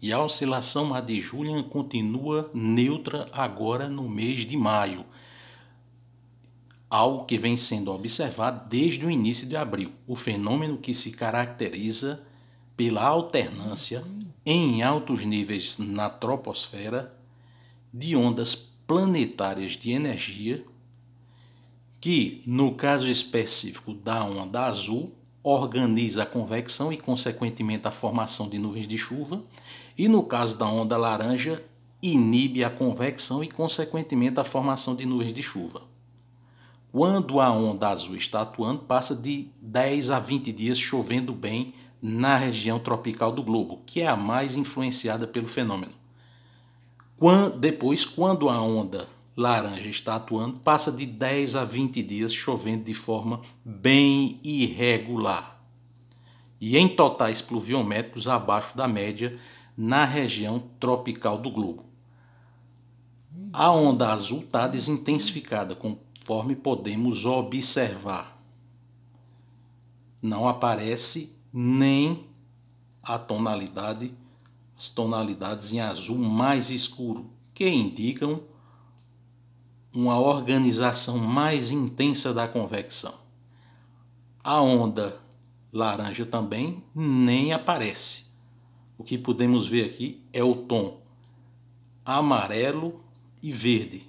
E a oscilação a de Julian continua neutra agora no mês de maio, algo que vem sendo observado desde o início de abril, o fenômeno que se caracteriza pela alternância em altos níveis na troposfera de ondas planetárias de energia, que no caso específico da onda azul organiza a convecção e, consequentemente, a formação de nuvens de chuva, e no caso da onda laranja, inibe a convecção e, consequentemente, a formação de nuvens de chuva. Quando a onda azul está atuando, passa de 10 a 20 dias chovendo bem na região tropical do globo, que é a mais influenciada pelo fenômeno. Quando, depois, quando a onda laranja está atuando, passa de 10 a 20 dias chovendo de forma bem irregular. E em totais pluviométricos abaixo da média na região tropical do globo. A onda azul está desintensificada, conforme podemos observar. Não aparece nem a tonalidade, as tonalidades em azul mais escuro, que indicam uma organização mais intensa da convecção. A onda laranja também nem aparece. O que podemos ver aqui é o tom amarelo e verde.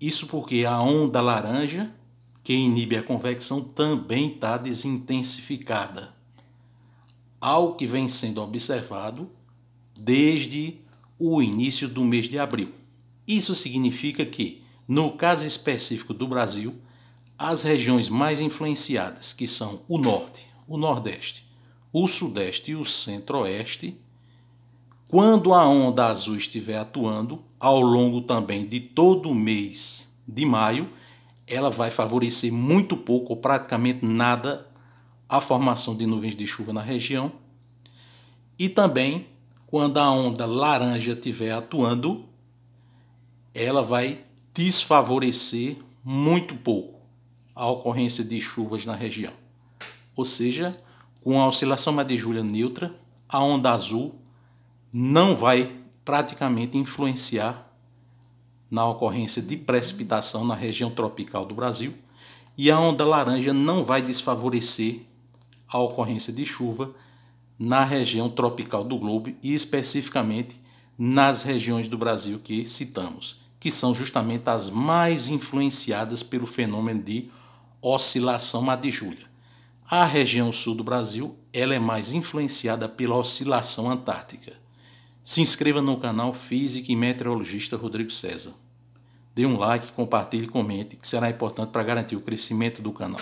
Isso porque a onda laranja, que inibe a convecção, também está desintensificada. Ao que vem sendo observado desde o início do mês de abril. Isso significa que no caso específico do Brasil, as regiões mais influenciadas, que são o Norte, o Nordeste, o Sudeste e o Centro-Oeste, quando a onda azul estiver atuando, ao longo também de todo o mês de maio, ela vai favorecer muito pouco ou praticamente nada a formação de nuvens de chuva na região. E também, quando a onda laranja estiver atuando, ela vai desfavorecer muito pouco a ocorrência de chuvas na região. Ou seja, com a oscilação madejulha neutra, a onda azul não vai praticamente influenciar na ocorrência de precipitação na região tropical do Brasil e a onda laranja não vai desfavorecer a ocorrência de chuva na região tropical do globo e especificamente nas regiões do Brasil que citamos que são justamente as mais influenciadas pelo fenômeno de oscilação madijúlia. A região sul do Brasil ela é mais influenciada pela oscilação antártica. Se inscreva no canal Física e Meteorologista Rodrigo César. Dê um like, compartilhe e comente, que será importante para garantir o crescimento do canal.